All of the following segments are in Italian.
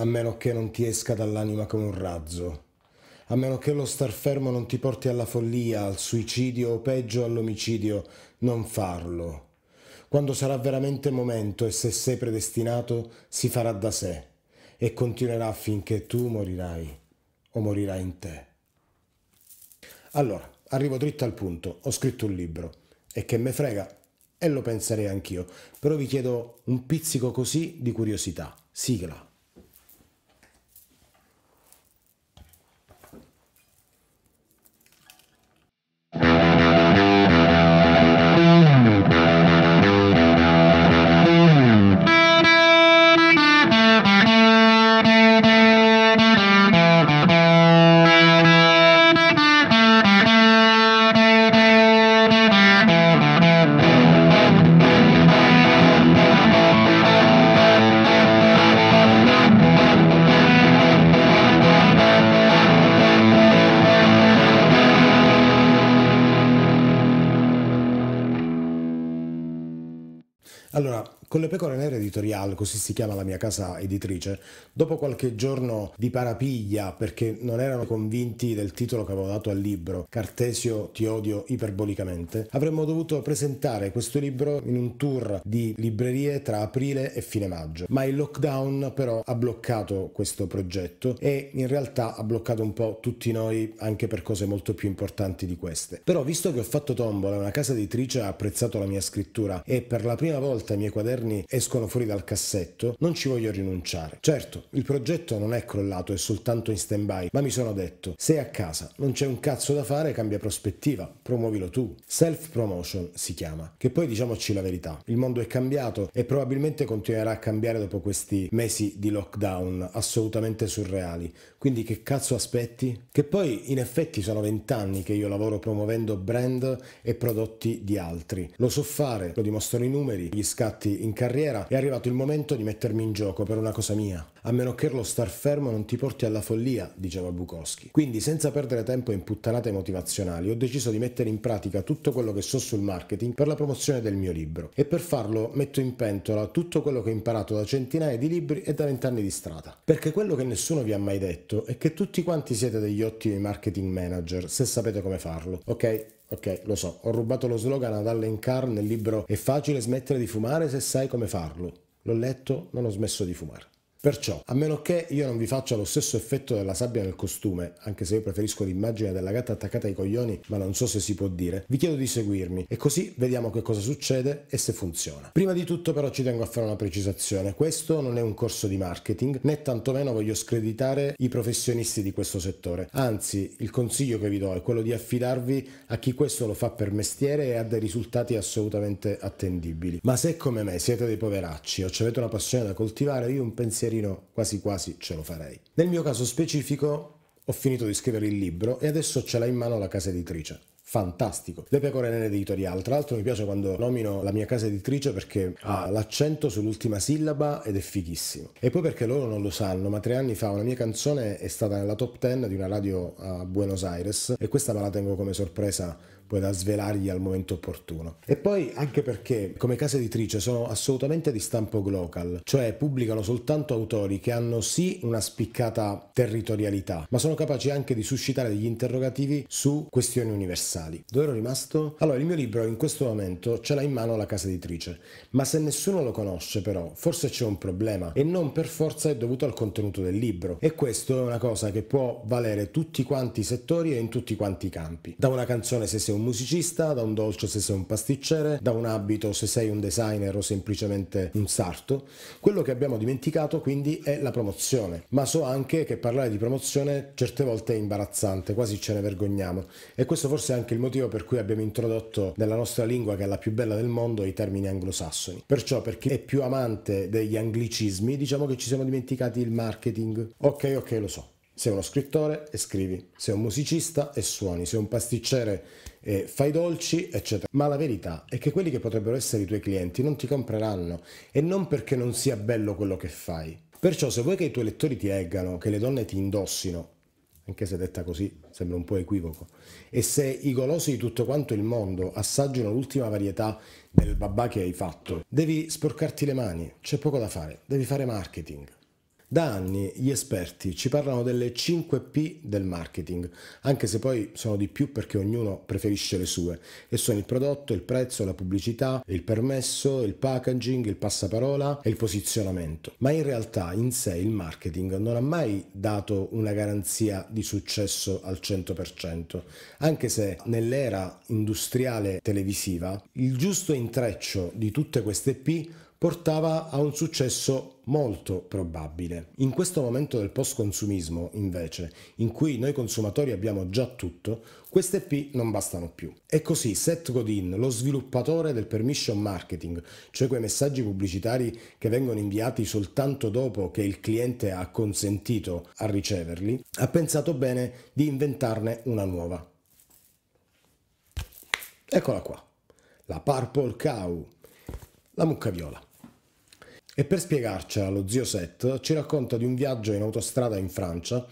a meno che non ti esca dall'anima come un razzo, a meno che lo star fermo non ti porti alla follia, al suicidio o peggio all'omicidio, non farlo. Quando sarà veramente momento e se sei predestinato, si farà da sé e continuerà finché tu morirai o morirai in te. Allora, arrivo dritto al punto, ho scritto un libro e che me frega e lo penserei anch'io, però vi chiedo un pizzico così di curiosità. Sigla. Con le pecore nere editorial, così si chiama la mia casa editrice, dopo qualche giorno di parapiglia perché non erano convinti del titolo che avevo dato al libro, Cartesio ti odio iperbolicamente, avremmo dovuto presentare questo libro in un tour di librerie tra aprile e fine maggio. Ma il lockdown però ha bloccato questo progetto e in realtà ha bloccato un po' tutti noi anche per cose molto più importanti di queste. Però visto che ho fatto tombola, una casa editrice ha apprezzato la mia scrittura e per la prima volta i miei quaderni interni escono fuori dal cassetto, non ci voglio rinunciare. Certo, il progetto non è crollato, è soltanto in stand-by, ma mi sono detto, sei a casa, non c'è un cazzo da fare, cambia prospettiva, promuovilo tu. Self-promotion si chiama. Che poi diciamoci la verità, il mondo è cambiato e probabilmente continuerà a cambiare dopo questi mesi di lockdown assolutamente surreali. Quindi che cazzo aspetti? Che poi in effetti sono vent'anni che io lavoro promuovendo brand e prodotti di altri. Lo so fare, lo dimostrano i numeri, gli scatti in in carriera, è arrivato il momento di mettermi in gioco per una cosa mia a meno che lo star fermo non ti porti alla follia, diceva Bukowski. Quindi, senza perdere tempo in puttanate motivazionali, ho deciso di mettere in pratica tutto quello che so sul marketing per la promozione del mio libro e per farlo metto in pentola tutto quello che ho imparato da centinaia di libri e da vent'anni di strada. Perché quello che nessuno vi ha mai detto è che tutti quanti siete degli ottimi marketing manager se sapete come farlo, ok? Ok, lo so, ho rubato lo slogan ad Allen Carr nel libro È facile smettere di fumare se sai come farlo. L'ho letto, non ho smesso di fumare. Perciò, a meno che io non vi faccia lo stesso effetto della sabbia nel costume, anche se io preferisco l'immagine della gatta attaccata ai coglioni, ma non so se si può dire, vi chiedo di seguirmi e così vediamo che cosa succede e se funziona. Prima di tutto però ci tengo a fare una precisazione, questo non è un corso di marketing, né tantomeno voglio screditare i professionisti di questo settore, anzi il consiglio che vi do è quello di affidarvi a chi questo lo fa per mestiere e ha dei risultati assolutamente attendibili. Ma se come me siete dei poveracci o ci avete una passione da coltivare, io un pensiero pensierino quasi quasi ce lo farei. Nel mio caso specifico ho finito di scrivere il libro e adesso ce l'ha in mano la casa editrice fantastico. Le pecore nere editorial, tra l'altro mi piace quando nomino la mia casa editrice perché ha ah. l'accento sull'ultima sillaba ed è fighissimo. E poi perché loro non lo sanno, ma tre anni fa una mia canzone è stata nella top 10 di una radio a Buenos Aires e questa me la tengo come sorpresa poi da svelargli al momento opportuno. E poi anche perché come casa editrice sono assolutamente di stampo global, cioè pubblicano soltanto autori che hanno sì una spiccata territorialità, ma sono capaci anche di suscitare degli interrogativi su questioni universali. Dove ero rimasto? Allora, il mio libro in questo momento ce l'ha in mano la casa editrice, ma se nessuno lo conosce però, forse c'è un problema e non per forza è dovuto al contenuto del libro. E questo è una cosa che può valere tutti quanti i settori e in tutti quanti i campi. Da una canzone se sei un un musicista, da un dolce se sei un pasticcere, da un abito se sei un designer o semplicemente un sarto. Quello che abbiamo dimenticato quindi è la promozione, ma so anche che parlare di promozione certe volte è imbarazzante, quasi ce ne vergogniamo e questo forse è anche il motivo per cui abbiamo introdotto nella nostra lingua, che è la più bella del mondo, i termini anglosassoni. Perciò per chi è più amante degli anglicismi diciamo che ci siamo dimenticati il marketing. Ok, ok, lo so. Sei uno scrittore e scrivi, sei un musicista e suoni, sei un pasticcere e fai dolci, eccetera. Ma la verità è che quelli che potrebbero essere i tuoi clienti non ti compreranno e non perché non sia bello quello che fai. Perciò se vuoi che i tuoi lettori ti eggano, che le donne ti indossino, anche se detta così sembra un po' equivoco, e se i golosi di tutto quanto il mondo assaggino l'ultima varietà del babà che hai fatto, devi sporcarti le mani, c'è poco da fare, devi fare marketing. Da anni gli esperti ci parlano delle 5P del marketing, anche se poi sono di più perché ognuno preferisce le sue, e sono il prodotto, il prezzo, la pubblicità, il permesso, il packaging, il passaparola e il posizionamento. Ma in realtà in sé il marketing non ha mai dato una garanzia di successo al 100%, anche se nell'era industriale televisiva il giusto intreccio di tutte queste P portava a un successo molto probabile. In questo momento del post-consumismo, invece, in cui noi consumatori abbiamo già tutto, queste P non bastano più. E così Seth Godin, lo sviluppatore del permission marketing, cioè quei messaggi pubblicitari che vengono inviati soltanto dopo che il cliente ha consentito a riceverli, ha pensato bene di inventarne una nuova. Eccola qua, la Purple Cow, la mucca viola. E per spiegarcela, lo zio Seth ci racconta di un viaggio in autostrada in Francia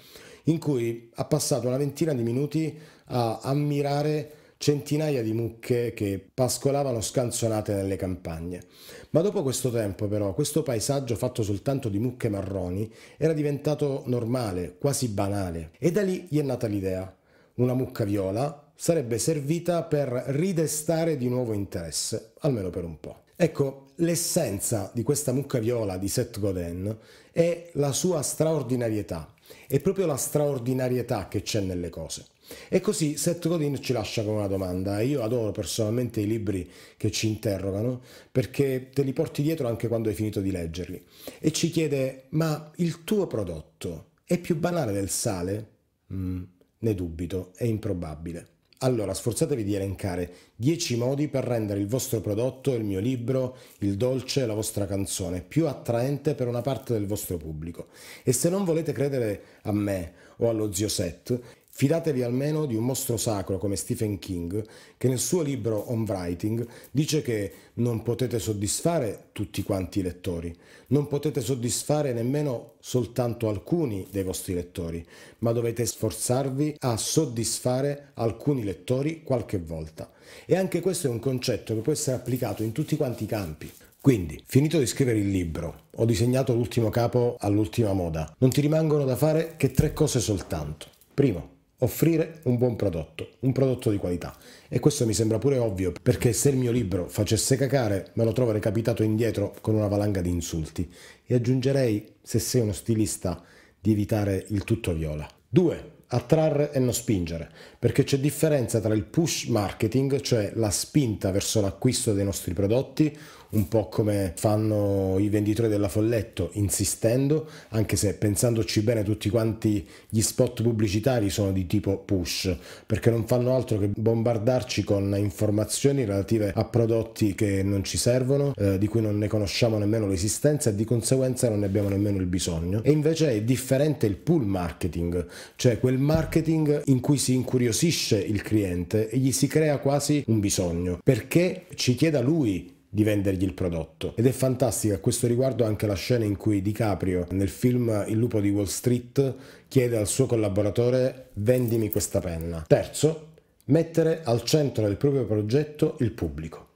in cui ha passato una ventina di minuti a ammirare centinaia di mucche che pascolavano scanzonate nelle campagne. Ma dopo questo tempo però questo paesaggio fatto soltanto di mucche marroni era diventato normale, quasi banale e da lì gli è nata l'idea. Una mucca viola sarebbe servita per ridestare di nuovo interesse, almeno per un po'. Ecco, l'essenza di questa mucca viola di Seth Godin è la sua straordinarietà, è proprio la straordinarietà che c'è nelle cose. E così Seth Godin ci lascia con una domanda. Io adoro personalmente i libri che ci interrogano perché te li porti dietro anche quando hai finito di leggerli. E ci chiede: Ma il tuo prodotto è più banale del sale? Mm, ne dubito, è improbabile. Allora, sforzatevi di elencare 10 modi per rendere il vostro prodotto, il mio libro, il dolce, la vostra canzone più attraente per una parte del vostro pubblico. E se non volete credere a me o allo zio Seth, Fidatevi almeno di un mostro sacro come Stephen King, che nel suo libro On Writing dice che non potete soddisfare tutti quanti i lettori, non potete soddisfare nemmeno soltanto alcuni dei vostri lettori, ma dovete sforzarvi a soddisfare alcuni lettori qualche volta. E anche questo è un concetto che può essere applicato in tutti quanti i campi. Quindi, finito di scrivere il libro, ho disegnato l'ultimo capo all'ultima moda, non ti rimangono da fare che tre cose soltanto. Primo, offrire un buon prodotto, un prodotto di qualità. E questo mi sembra pure ovvio, perché se il mio libro facesse cacare, me lo trovo recapitato indietro con una valanga di insulti. E aggiungerei, se sei uno stilista, di evitare il tutto viola. 2. Attrarre e non spingere, perché c'è differenza tra il push marketing, cioè la spinta verso l'acquisto dei nostri prodotti, un po' come fanno i venditori della Folletto, insistendo, anche se pensandoci bene tutti quanti gli spot pubblicitari sono di tipo push, perché non fanno altro che bombardarci con informazioni relative a prodotti che non ci servono, eh, di cui non ne conosciamo nemmeno l'esistenza e di conseguenza non ne abbiamo nemmeno il bisogno. E invece è differente il pull marketing, cioè quel marketing in cui si incuriosisce il cliente e gli si crea quasi un bisogno, perché ci chieda lui di vendergli il prodotto. Ed è fantastica a questo riguardo anche la scena in cui DiCaprio nel film Il lupo di Wall Street chiede al suo collaboratore vendimi questa penna. Terzo, mettere al centro del proprio progetto il pubblico.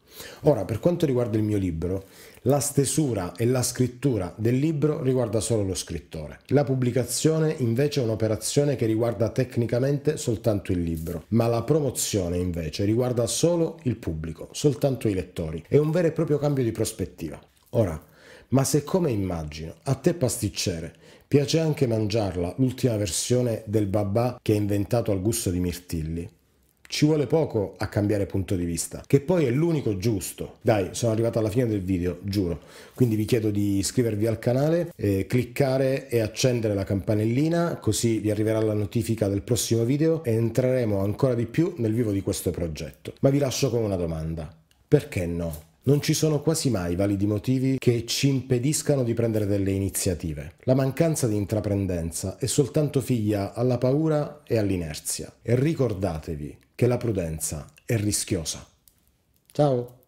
Ora, per quanto riguarda il mio libro, la stesura e la scrittura del libro riguarda solo lo scrittore. La pubblicazione invece è un'operazione che riguarda tecnicamente soltanto il libro, ma la promozione invece riguarda solo il pubblico, soltanto i lettori. È un vero e proprio cambio di prospettiva. Ora, ma se come immagino, a te pasticcere, piace anche mangiarla l'ultima versione del babà che è inventato al gusto di mirtilli, ci vuole poco a cambiare punto di vista, che poi è l'unico giusto. Dai, sono arrivato alla fine del video, giuro. Quindi vi chiedo di iscrivervi al canale, eh, cliccare e accendere la campanellina, così vi arriverà la notifica del prossimo video e entreremo ancora di più nel vivo di questo progetto. Ma vi lascio con una domanda. Perché no? Non ci sono quasi mai validi motivi che ci impediscano di prendere delle iniziative. La mancanza di intraprendenza è soltanto figlia alla paura e all'inerzia. E ricordatevi che la prudenza è rischiosa. Ciao!